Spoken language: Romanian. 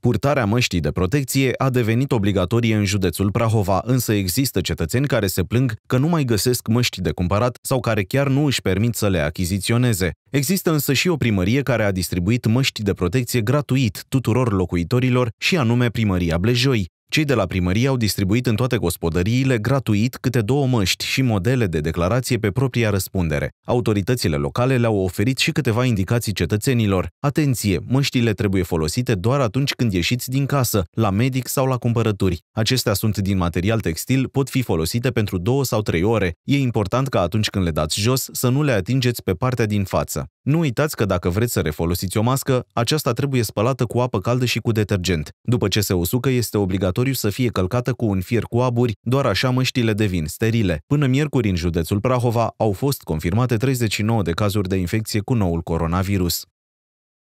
Purtarea măștii de protecție a devenit obligatorie în județul Prahova, însă există cetățeni care se plâng că nu mai găsesc măști de cumpărat sau care chiar nu își permit să le achiziționeze. Există însă și o primărie care a distribuit măști de protecție gratuit tuturor locuitorilor și anume primăria Blejoi. Cei de la primărie au distribuit în toate gospodăriile gratuit câte două măști și modele de declarație pe propria răspundere. Autoritățile locale le-au oferit și câteva indicații cetățenilor. Atenție, măștile trebuie folosite doar atunci când ieșiți din casă, la medic sau la cumpărături. Acestea sunt din material textil, pot fi folosite pentru două sau trei ore. E important ca atunci când le dați jos să nu le atingeți pe partea din față. Nu uitați că dacă vreți să refolosiți o mască, aceasta trebuie spălată cu apă caldă și cu detergent. După ce se usucă, este obligatoriu obligatoriu să fie călcată cu un fier cu aburi, doar așa măștile devin sterile. Până miercuri în județul Prahova au fost confirmate 39 de cazuri de infecție cu noul coronavirus.